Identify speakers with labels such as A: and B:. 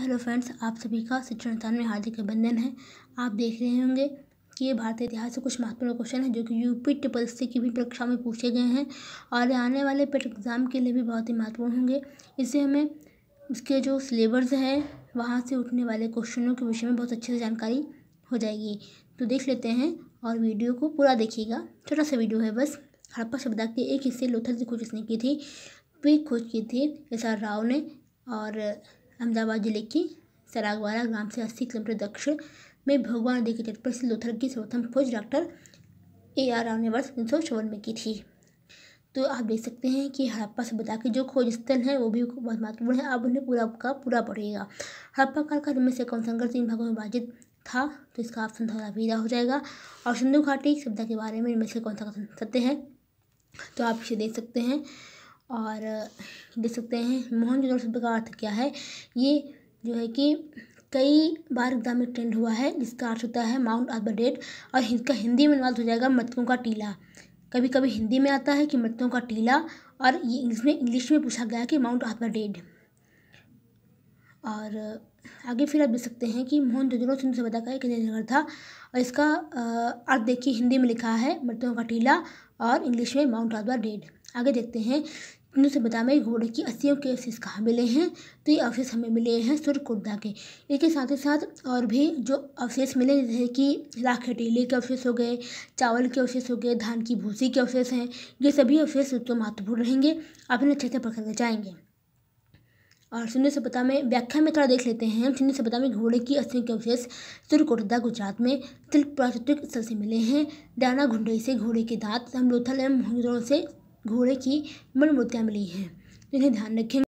A: hello friends आप सभी का शिक्षण स्थान में हार्दिक अभिनंदन है आप देख रहे होंगे कि ये भारतीय इतिहास से कुछ महत्वपूर्ण क्वेश्चन है जो कि यूपी ट्रिपल सी की भी परीक्षा में पूछे गए हैं और आने वाले पेट एग्ज़ाम के लिए भी बहुत ही महत्वपूर्ण होंगे इससे हमें इसके जो सिलेबस है वहाँ से उठने वाले क्वेश्चनों के विषय में बहुत अच्छे से जानकारी हो जाएगी तो देख लेते हैं और वीडियो को पूरा देखिएगा छोटा सा वीडियो है बस हड़प्पा शब्द के एक हिस्से लोथल की खोज इसने की थी पी खोज की थी एस आर राव ने और अहमदाबाद जिले की सरागवाला ग्राम से अस्सी किलोमीटर दक्षिण में भगवान नदी के तट पर से लोथर की सर्वोत्तम खोज डॉक्टर ए आर राव ने वर्ष उन्नीस सौ में की थी तो आप देख सकते हैं कि हड़प्पा सभ्यता के जो खोज स्थल हैं वो भी बहुत महत्वपूर्ण है आप उन्हें पूरा का पूरा पढ़िएगा हड़प्पा काल का इनमें से कौन संघर्ष तीन भागों में विभाजित था तो इसका ऑप्शन थोड़ा विदा हो जाएगा और सिंधु घाटी सभ्यता के बारे में इनमें से कौन सा सत्य है तो आप इसे देख सकते हैं और देख सकते हैं मोहन मोहनजोदड़ो शब्द का अर्थ क्या है ये जो है कि कई बार एग्जाम में ट्रेंड हुआ है जिसका अर्थ होता है माउंट आर डेट और इसका हिंदी में अनुवाद हो जाएगा मृतकों का टीला कभी कभी हिंदी में आता है कि मृतकों का टीला और ये इसमें इंग्लिश में पूछा गया कि माउंट आर डेड और आगे फिर आप देख सकते हैं कि मोहन जोजरो सिंह से का कि नगर था और इसका अर्थ देखिए हिंदी में लिखा है मृतकों का टीला और इंग्लिश में माउंट आदवा डेड आगे देखते हैं उन्होंने बताया मैं घोड़े की अस्सियों के अवशेष कहाँ मिले हैं तो ये अवशेष हमें मिले हैं सुरकुंडा के इसके साथ ही साथ और भी जो अवशेष मिले जैसे कि राख टीले के अवशेष हो गए चावल के अवशेष हो गए धान की भूसी के अवशेष हैं ये सभी अवशेष तो महत्वपूर्ण रहेंगे आप इन्हें अच्छे से पकड़ना चाहेंगे और शून्य सभ्यता में व्याख्या में थोड़ा देख लेते हैं शून्य सभ्यता में घोड़े की अस्थियों के अवशेष सुरकोटदा गुजरात में तिल प्राकृतिक स्थल से मिले हैं डाना घुंडई से घोड़े के दांत हमलोथल एवं से घोड़े की मन मिली हैं जिन्हें ध्यान रखें